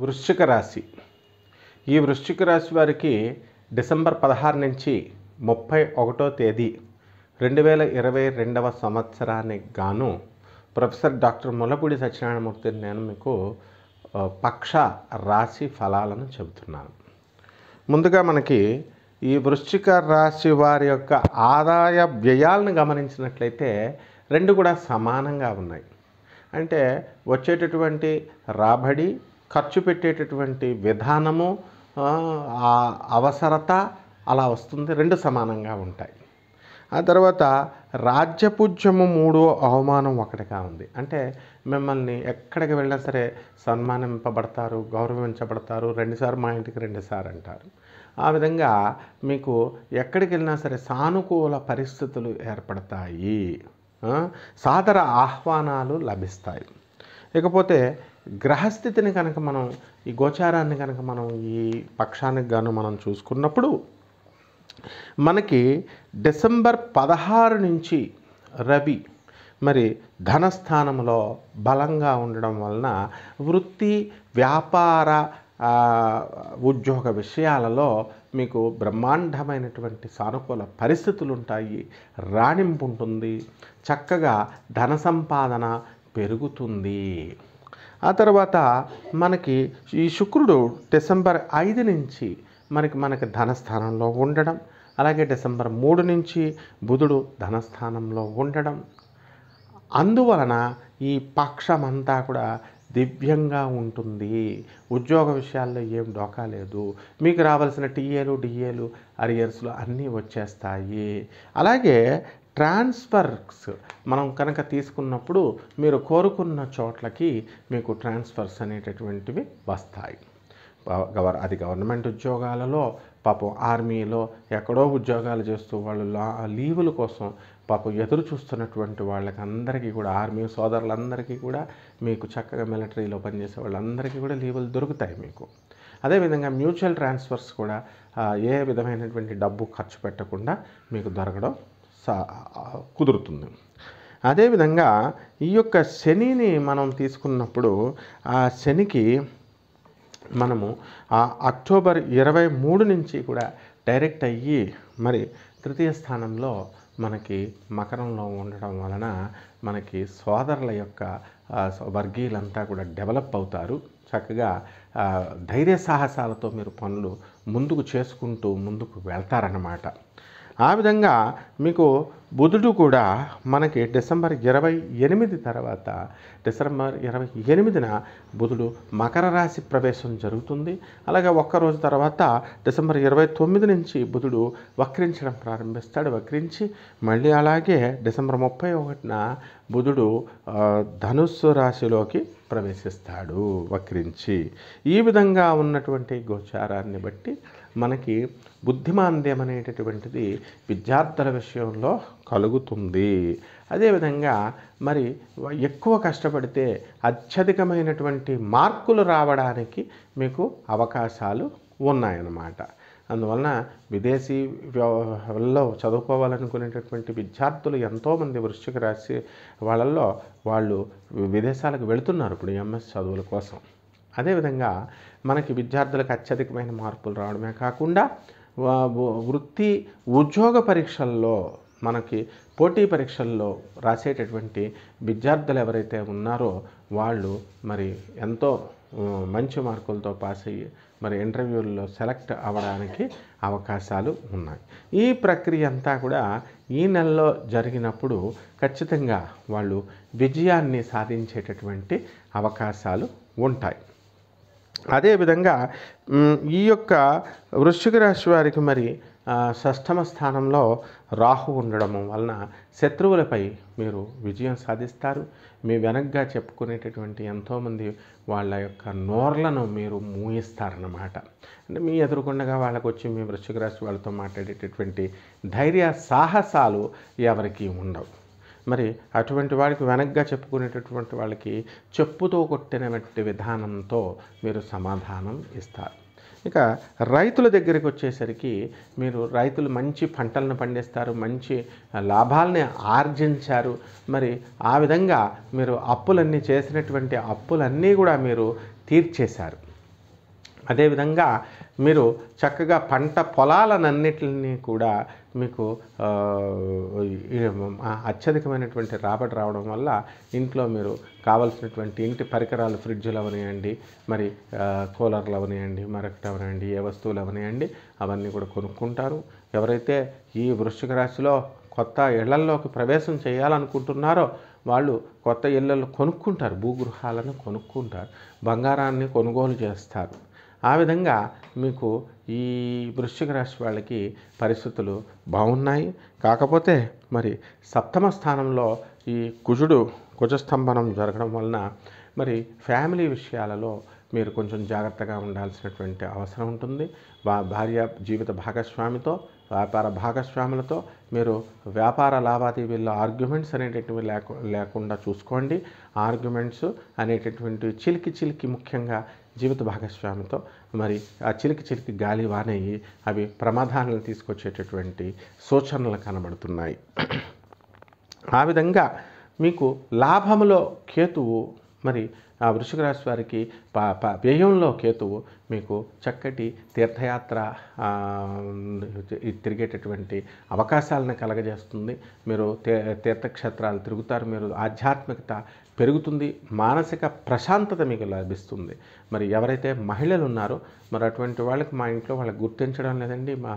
వృశ్చిక రాశి ఈ వృశ్చిక రాశి వారికి డిసెంబర్ పదహారు నుంచి ముప్పై ఒకటో తేదీ రెండు వేల ఇరవై రెండవ సంవత్సరానికి గాను ప్రొఫెసర్ డాక్టర్ ములపూడి సత్యనారాయణమూర్తి నేను మీకు పక్ష రాశి ఫలాలను చెబుతున్నాను ముందుగా మనకి ఈ వృశ్చిక రాశి వారి యొక్క ఆదాయ వ్యయాలను గమనించినట్లయితే రెండు కూడా సమానంగా ఉన్నాయి అంటే వచ్చేటటువంటి రాబడి ఖర్చు పెట్టేటటువంటి విధానము ఆ అవసరత అలా వస్తుంది రెండు సమానంగా ఉంటాయి ఆ తర్వాత రాజ్యపూజ్యము మూడు అవమానం ఒకటిగా ఉంది అంటే మిమ్మల్ని ఎక్కడికి వెళ్ళినా సరే సన్మానింపబడతారు గౌరవించబడతారు రెండుసార్లు మా ఇంటికి రెండుసార్లు అంటారు ఆ విధంగా మీకు ఎక్కడికి వెళ్ళినా సరే సానుకూల పరిస్థితులు ఏర్పడతాయి సాదర ఆహ్వానాలు లభిస్తాయి ఇకపోతే గ్రహస్థితిని కనుక మనం ఈ గోచారాన్ని కనుక మనం ఈ పక్షానికి గాను మనం చూసుకున్నప్పుడు మనకి డిసెంబర్ పదహారు నుంచి రవి మరి ధనస్థానంలో బలంగా ఉండడం వలన వృత్తి వ్యాపార ఉద్యోగ విషయాలలో మీకు బ్రహ్మాండమైనటువంటి సానుకూల పరిస్థితులు ఉంటాయి రాణింపు ఉంటుంది చక్కగా ధన సంపాదన పెరుగుతుంది ఆ తర్వాత మనకి ఈ శుక్రుడు డిసెంబర్ ఐదు నుంచి మనకి మనకి ధనస్థానంలో ఉండడం అలాగే డిసెంబర్ మూడు నుంచి బుధుడు ధనస్థానంలో ఉండడం అందువలన ఈ పక్షం అంతా కూడా దివ్యంగా ఉంటుంది ఉద్యోగ విషయాల్లో ఏం డోకా లేదు మీకు రావాల్సిన టీఏలు డిఏలు అరియర్స్లు అన్నీ వచ్చేస్తాయి అలాగే ట్రాన్స్ఫర్స్ మనం కనుక తీసుకున్నప్పుడు మీరు కోరుకున్న చోట్లకి మీకు ట్రాన్స్ఫర్స్ అనేటటువంటివి వస్తాయి గవర్ అది గవర్నమెంట్ ఉద్యోగాలలో పాపం ఆర్మీలో ఎక్కడో ఉద్యోగాలు చేస్తూ వాళ్ళు లా లీవుల కోసం పాపం ఎదురు చూస్తున్నటువంటి వాళ్ళకి అందరికీ కూడా ఆర్మీ సోదరులందరికీ కూడా మీకు చక్కగా మిలిటరీలో పనిచేసే వాళ్ళందరికీ కూడా లీవులు దొరుకుతాయి మీకు అదేవిధంగా మ్యూచువల్ ట్రాన్స్ఫర్స్ కూడా ఏ విధమైనటువంటి డబ్బు ఖర్చు పెట్టకుండా మీకు దొరకడం కుదురుతుంది అదేవిధంగా ఈ యొక్క శనిని మనం తీసుకున్నప్పుడు ఆ శనికి మనము ఆ అక్టోబర్ ఇరవై మూడు నుంచి కూడా డైరెక్ట్ అయ్యి మరి తృతీయ స్థానంలో మనకి మకరంలో ఉండడం వలన మనకి సోదరుల యొక్క వర్గీయులంతా కూడా డెవలప్ అవుతారు చక్కగా ధైర్య సాహసాలతో మీరు పనులు ముందుకు చేసుకుంటూ ముందుకు వెళ్తారన్నమాట ఆ విధంగా మీకు బుధుడు కూడా మనకి డిసెంబర్ ఇరవై ఎనిమిది తర్వాత డిసెంబర్ ఇరవై ఎనిమిదిన బుధుడు మకర రాశి ప్రవేశం జరుగుతుంది అలాగే ఒక్కరోజు తర్వాత డిసెంబర్ ఇరవై తొమ్మిది నుంచి బుధుడు వక్రించడం ప్రారంభిస్తాడు వక్రించి మళ్ళీ అలాగే డిసెంబర్ ముప్పై ఒకటిన బుధుడు ధనుస్సు రాశిలోకి ప్రవేశిస్తాడు వక్రించి ఈ విధంగా ఉన్నటువంటి గోచారాన్ని బట్టి మనకి బుద్ధిమాంద్యం అనేటటువంటిది విద్యార్థుల విషయంలో కలుగుతుంది అదేవిధంగా మరి ఎక్కువ కష్టపడితే అత్యధికమైనటువంటి మార్కులు రావడానికి మీకు అవకాశాలు ఉన్నాయన్నమాట అందువలన విదేశీ వ్యవలో చదువుకోవాలనుకునేటటువంటి విద్యార్థులు ఎంతోమంది వృశ్చిక రాశి వాళ్ళల్లో వాళ్ళు విదేశాలకు వెళుతున్నారు ఇప్పుడు ఎంఎస్ చదువుల కోసం అదేవిధంగా మనకి విద్యార్థులకు అత్యధికమైన మార్పులు రావడమే కాకుండా వృత్తి ఉద్యోగ పరీక్షల్లో మనకి పోటీ పరీక్షల్లో రాసేటటువంటి విద్యార్థులు ఎవరైతే ఉన్నారో వాళ్ళు మరి ఎంతో మంచి మార్కులతో పాస్ అయ్యి మరి ఇంటర్వ్యూల్లో సెలెక్ట్ అవ్వడానికి అవకాశాలు ఉన్నాయి ఈ ప్రక్రియ అంతా కూడా ఈ నెలలో జరిగినప్పుడు ఖచ్చితంగా వాళ్ళు విజయాన్ని సాధించేటటువంటి అవకాశాలు ఉంటాయి అదేవిధంగా ఈ యొక్క వృశ్చిక రాశి వారికి మరి షష్టమ స్థానంలో రాహు ఉండడం వలన శత్రువులపై మీరు విజయం సాధిస్తారు మీ వెనక్గా చెప్పుకునేటటువంటి ఎంతోమంది వాళ్ళ యొక్క నోర్లను మీరు మూయిస్తారన్నమాట అంటే మీ ఎదురుకుండగా వాళ్ళకు వచ్చి మీ వృశ్చిక రాశి వాళ్ళతో మాట్లాడేటటువంటి ధైర్య సాహసాలు ఎవరికి ఉండవు మరి అటువంటి వాడికి వెనక్గా చెప్పుకునేటటువంటి వాళ్ళకి చెప్పుతో కొట్టినటువంటి విధానంతో మీరు సమాధానం ఇస్తారు ఇక రైతుల దగ్గరికి వచ్చేసరికి మీరు రైతులు మంచి పంటలను పండిస్తారు మంచి లాభాలని ఆర్జించారు మరి ఆ విధంగా మీరు అప్పులన్నీ చేసినటువంటి అప్పులన్నీ కూడా మీరు తీర్చేశారు అదేవిధంగా మీరు చక్కగా పంట పొలాలనన్నిటిని కూడా మీకు అత్యధికమైనటువంటి రాబడి రావడం వల్ల ఇంట్లో మీరు కావలసినటువంటి ఇంటి పరికరాలు ఫ్రిడ్జ్లు అవనియండి మరి కూలర్లు అవనియండి మరొకటి అవనియండి ఏ వస్తువులు అవనియండి అవన్నీ కూడా కొనుక్కుంటారు ఎవరైతే ఈ వృశ్చిక రాశిలో కొత్త ఇళ్లల్లోకి ప్రవేశం చేయాలనుకుంటున్నారో వాళ్ళు కొత్త ఇళ్లలో కొనుక్కుంటారు భూగృహాలను కొనుక్కుంటారు బంగారాన్ని కొనుగోలు చేస్తారు ఆ విధంగా మీకు ఈ వృశ్చిక రాశి వాళ్ళకి పరిస్థితులు బాగున్నాయి కాకపోతే మరి సప్తమ స్థానంలో ఈ కుజుడు కుజస్తంభనం జరగడం వలన మరి ఫ్యామిలీ విషయాలలో మీరు కొంచెం జాగ్రత్తగా ఉండాల్సినటువంటి అవసరం ఉంటుంది భార్య జీవిత భాగస్వామితో వ్యాపార భాగస్వాములతో మీరు వ్యాపార లావాదేవీల్లో ఆర్గ్యుమెంట్స్ అనేటటువంటివి లేకు లేకుండా చూసుకోండి ఆర్గ్యుమెంట్స్ అనేటటువంటివి చిలికి చిలికి ముఖ్యంగా జీవిత భాగస్వామితో మరి ఆ చిలికి చిలికి గాలి వానయ్యి అవి ప్రమాదాలను తీసుకొచ్చేటటువంటి సూచనలు కనబడుతున్నాయి ఆ విధంగా మీకు లాభములో కేతువు మరి ఆ వృషిక రాశి వారికి వ్యయంలో కేతువు మీకు చక్కటి తీర్థయాత్ర తిరిగేటటువంటి అవకాశాలను కలగజేస్తుంది మీరు తీర్థక్షేత్రాలు తిరుగుతారు మీరు ఆధ్యాత్మికత పెరుగుతుంది మానసిక ప్రశాంతత మీకు లభిస్తుంది మరి ఎవరైతే మహిళలు ఉన్నారో మరి అటువంటి వాళ్ళకి మా ఇంట్లో వాళ్ళకి గుర్తించడం లేదండి మా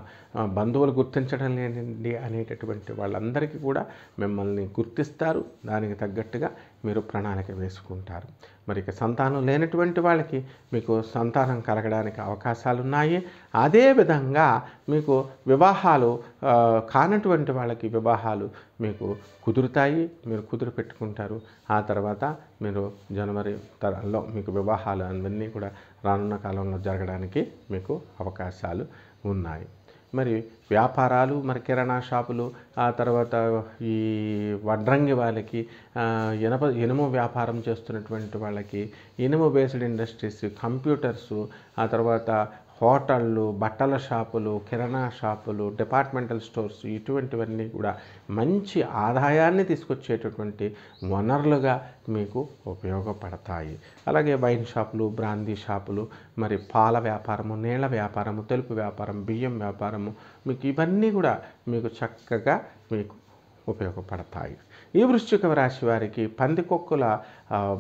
బంధువులు గుర్తించడం లేదండి అనేటటువంటి వాళ్ళందరికీ కూడా మిమ్మల్ని గుర్తిస్తారు దానికి తగ్గట్టుగా మీరు ప్రణాళిక వేసుకుంటారు మరి సంతానం లేనటువంటి వాళ్ళకి మీకు సంతానం కలగడానికి అవకాశాలు ఉన్నాయి అదేవిధంగా మీకు వివాహాలు కానటువంటి వాళ్ళకి వివాహాలు మీకు కుదురుతాయి మీరు కుదురు పెట్టుకుంటారు ఆ తర్వాత మీరు జనవరి తరంలో మీకు వివాహాలు అవన్నీ కూడా రానున్న కాలంలో జరగడానికి మీకు అవకాశాలు ఉన్నాయి మరి వ్యాపారాలు మరి కిరాణా షాపులు ఆ తర్వాత ఈ వడ్రంగి వాళ్ళకి ఇనప ఇనుము వ్యాపారం చేస్తున్నటువంటి వాళ్ళకి ఇనుము బేస్డ్ ఇండస్ట్రీస్ కంప్యూటర్సు ఆ తర్వాత హోటళ్ళు బట్టల షాపులు కిరాణా షాపులు డిపార్ట్మెంటల్ స్టోర్స్ ఇటువంటివన్నీ కూడా మంచి ఆదాయాన్ని తీసుకొచ్చేటటువంటి వనరులుగా మీకు ఉపయోగపడతాయి అలాగే వైన్ షాపులు బ్రాందీ షాపులు మరి పాల వ్యాపారము నీళ్ళ వ్యాపారము తెలుపు వ్యాపారం బియ్యం వ్యాపారము మీకు ఇవన్నీ కూడా మీకు చక్కగా మీకు ఉపయోగపడతాయి ఈ వృశ్చిక రాశి వారికి పందికొక్కుల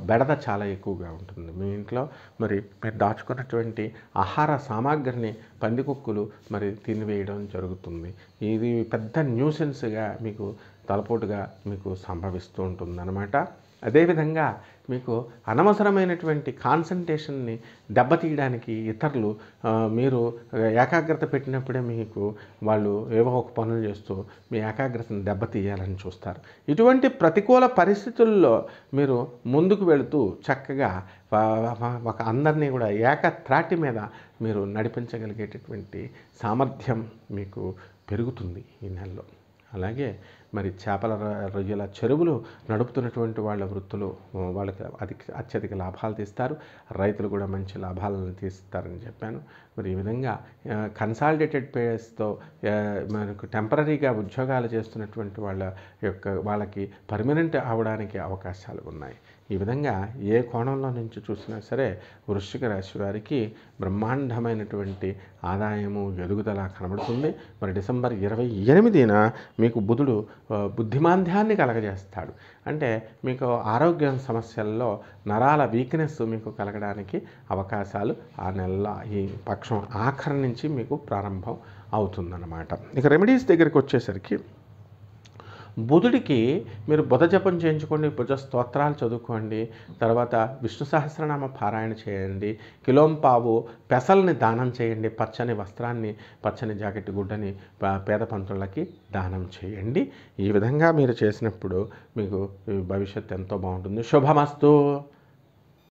బెడద చాలా ఎక్కువగా ఉంటుంది మీ ఇంట్లో మరి మీరు దాచుకున్నటువంటి ఆహార సామాగ్రిని పందికొక్కులు మరి తినివేయడం జరుగుతుంది ఇది పెద్ద న్యూసెన్స్గా మీకు తలపోటుగా మీకు సంభవిస్తూ ఉంటుందన్నమాట అదేవిధంగా మీకు అనవసరమైనటువంటి కాన్సన్ట్రేషన్ని దెబ్బతీయడానికి ఇతరులు మీరు ఏకాగ్రత పెట్టినప్పుడే మీకు వాళ్ళు ఏవో ఒక పనులు చేస్తూ మీ ఏకాగ్రతను దెబ్బతీయాలని చూస్తారు ఇటువంటి ప్రతికూల పరిస్థితుల్లో మీరు ముందుకు వెళుతూ చక్కగా ఒక అందరినీ కూడా ఏకత్రాటి మీద మీరు నడిపించగలిగేటటువంటి సామర్థ్యం మీకు పెరుగుతుంది ఈ నెలలో అలాగే మరి చేపల రొయ్యల చెరువులు నడుపుతున్నటువంటి వాళ్ళ వృత్తులు వాళ్ళకి అతి అత్యధిక లాభాలు తీస్తారు రైతులు కూడా మంచి లాభాలను తీస్తారని చెప్పాను మరి ఈ విధంగా కన్సాలిడేటెడ్ పేస్తో మనకు టెంపరీగా ఉద్యోగాలు చేస్తున్నటువంటి వాళ్ళ యొక్క వాళ్ళకి పర్మనెంట్ అవడానికి అవకాశాలు ఉన్నాయి ఈ విధంగా ఏ కోణంలో నుంచి చూసినా సరే వృశ్చిక రాశి వారికి బ్రహ్మాండమైనటువంటి ఆదాయము ఎదుగుదల కనబడుతుంది మరి డిసెంబర్ ఇరవై ఎనిమిదిన మీకు బుధుడు బుద్ధిమాంద్యాన్ని కలగజేస్తాడు అంటే మీకు ఆరోగ్యం సమస్యల్లో నరాల వీక్నెస్ మీకు కలగడానికి అవకాశాలు ఆ నెల ఈ పక్షం ఆఖరి నుంచి మీకు ప్రారంభం అవుతుందన్నమాట ఇక రెమెడీస్ దగ్గరికి వచ్చేసరికి బుధుడికి మీరు బుధ జపం చేయించుకోండి బుధ స్తోత్రాలు చదువుకోండి తర్వాత విష్ణు సహస్రనామ పారాయణ చేయండి కిలోంపావు పెసల్ని దానం చేయండి పచ్చని వస్త్రాన్ని పచ్చని జాకెట్ గుడ్డని పేద పంతులకి దానం చేయండి ఈ విధంగా మీరు చేసినప్పుడు మీకు భవిష్యత్తు ఎంతో బాగుంటుంది శుభమస్తు